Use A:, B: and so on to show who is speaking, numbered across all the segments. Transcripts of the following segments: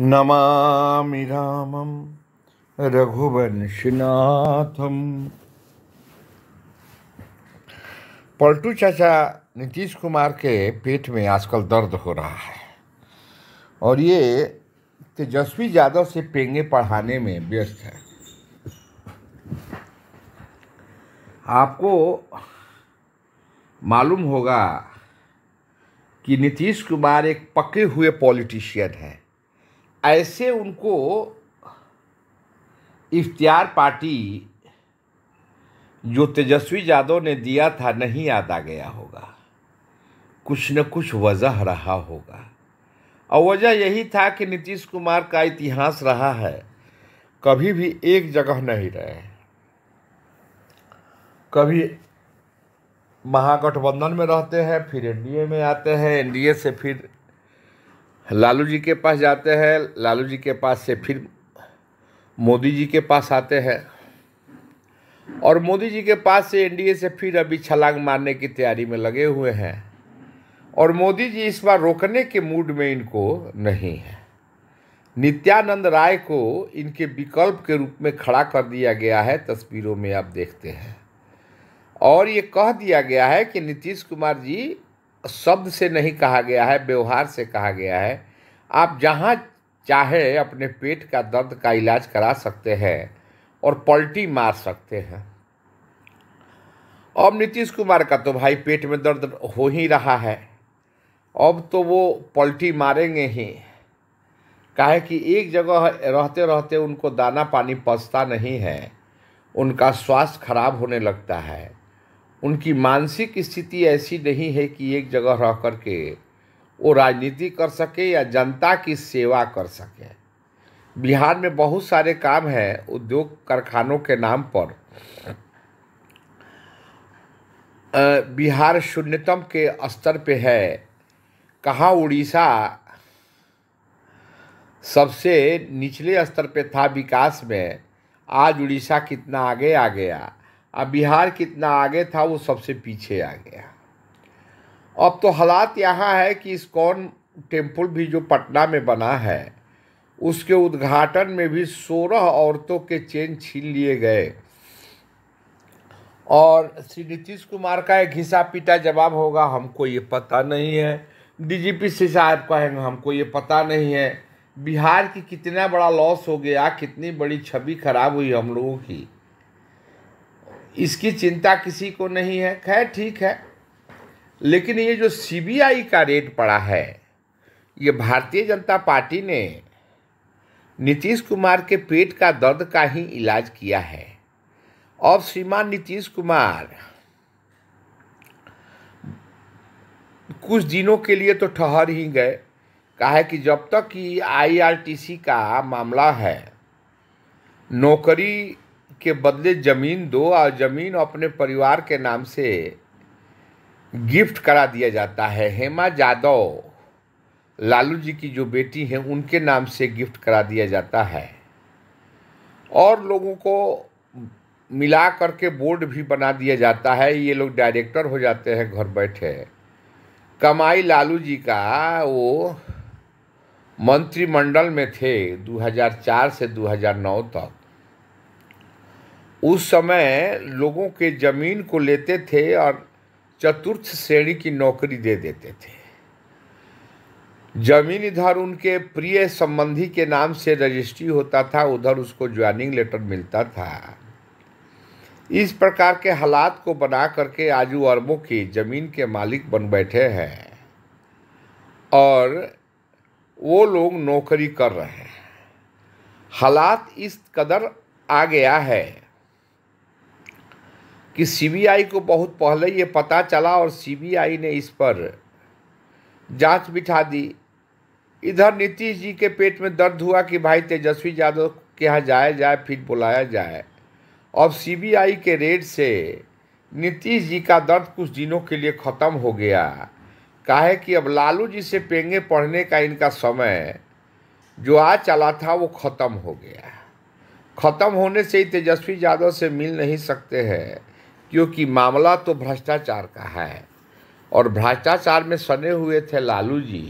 A: नमामि रामं रघुवंशनाथम पलटू चाचा नीतीश कुमार के पेट में आजकल दर्द हो रहा है और ये तेजस्वी यादव से पेंगे पढ़ाने में व्यस्त है आपको मालूम होगा कि नीतीश कुमार एक पके हुए पॉलिटिशियन है ऐसे उनको इफ्तियार पार्टी जो तेजस्वी यादव ने दिया था नहीं याद आ गया होगा कुछ न कुछ वजह रहा होगा और वजह यही था कि नीतीश कुमार का इतिहास रहा है कभी भी एक जगह नहीं रहे कभी महागठबंधन में रहते हैं फिर एनडीए में आते हैं एनडीए से फिर लालू जी के पास जाते हैं लालू जी के पास से फिर मोदी जी के पास आते हैं और मोदी जी के पास से एनडीए से फिर अभी छलांग मारने की तैयारी में लगे हुए हैं और मोदी जी इस बार रोकने के मूड में इनको नहीं है नित्यानंद राय को इनके विकल्प के रूप में खड़ा कर दिया गया है तस्वीरों में आप देखते हैं और ये कह दिया गया है कि नीतीश कुमार जी शब्द से नहीं कहा गया है व्यवहार से कहा गया है आप जहाँ चाहे अपने पेट का दर्द का इलाज करा सकते हैं और पलटी मार सकते हैं अब नीतीश कुमार का तो भाई पेट में दर्द हो ही रहा है अब तो वो पलटी मारेंगे ही कहे कि एक जगह रहते रहते उनको दाना पानी पसता नहीं है उनका स्वास्थ्य खराब होने लगता है उनकी मानसिक स्थिति ऐसी नहीं है कि एक जगह रह कर के वो राजनीति कर सके या जनता की सेवा कर सके बिहार में बहुत सारे काम हैं उद्योग कारखानों के नाम पर बिहार शून्यतम के स्तर पे है कहाँ उड़ीसा सबसे निचले स्तर पे था विकास में आज उड़ीसा कितना आगे आ गया अब बिहार कितना आगे था वो सबसे पीछे आ गया अब तो हालात यहाँ है कि इस्कॉन टेम्पल भी जो पटना में बना है उसके उद्घाटन में भी सोलह औरतों के चेन छीन लिए गए और श्री नीतीश कुमार का एक हिस्सा पीटा जवाब होगा हमको ये पता नहीं है डीजीपी जी साहब कहेंगे हमको ये पता नहीं है बिहार की कितना बड़ा लॉस हो गया कितनी बड़ी छवि खराब हुई हम लोगों की इसकी चिंता किसी को नहीं है खैर ठीक है लेकिन ये जो सीबीआई का रेट पड़ा है ये भारतीय जनता पार्टी ने नीतीश कुमार के पेट का दर्द का ही इलाज किया है और श्रीमान नीतीश कुमार कुछ दिनों के लिए तो ठहर ही गए कहा कि जब तक कि आईआरटीसी का मामला है नौकरी के बदले ज़मीन दो और ज़मीन अपने परिवार के नाम से गिफ्ट करा दिया जाता है हेमा जादव लालू जी की जो बेटी हैं उनके नाम से गिफ्ट करा दिया जाता है और लोगों को मिला करके बोर्ड भी बना दिया जाता है ये लोग डायरेक्टर हो जाते हैं घर बैठे कमाई लालू जी का वो मंत्रिमंडल में थे 2004 से 2009 तक उस समय लोगों के ज़मीन को लेते थे और चतुर्थ श्रेणी की नौकरी दे देते थे जमीन इधर उनके प्रिय संबंधी के नाम से रजिस्ट्री होता था उधर उसको ज्वाइनिंग लेटर मिलता था इस प्रकार के हालात को बना करके आजू अरबों की जमीन के मालिक बन बैठे हैं और वो लोग नौकरी कर रहे हैं हालात इस कदर आ गया है कि सीबीआई को बहुत पहले ये पता चला और सीबीआई ने इस पर जांच बिठा दी इधर नीतीश जी के पेट में दर्द हुआ कि भाई तेजस्वी यादव के यहाँ जाया जाए फिर बुलाया जाए अब सीबीआई के रेड से नीतीश जी का दर्द कुछ दिनों के लिए ख़त्म हो गया काहे कि अब लालू जी से पेंगे पढ़ने का इनका समय जो आज चला था वो ख़त्म हो गया ख़त्म होने से ही तेजस्वी यादव से मिल नहीं सकते हैं क्योंकि मामला तो भ्रष्टाचार का है और भ्रष्टाचार में सने हुए थे लालू जी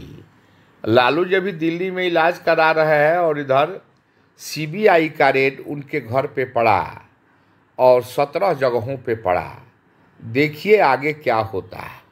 A: लालू जी अभी दिल्ली में इलाज करा रहे हैं और इधर सीबीआई का रेड उनके घर पे पड़ा और सत्रह जगहों पे पड़ा देखिए आगे क्या होता है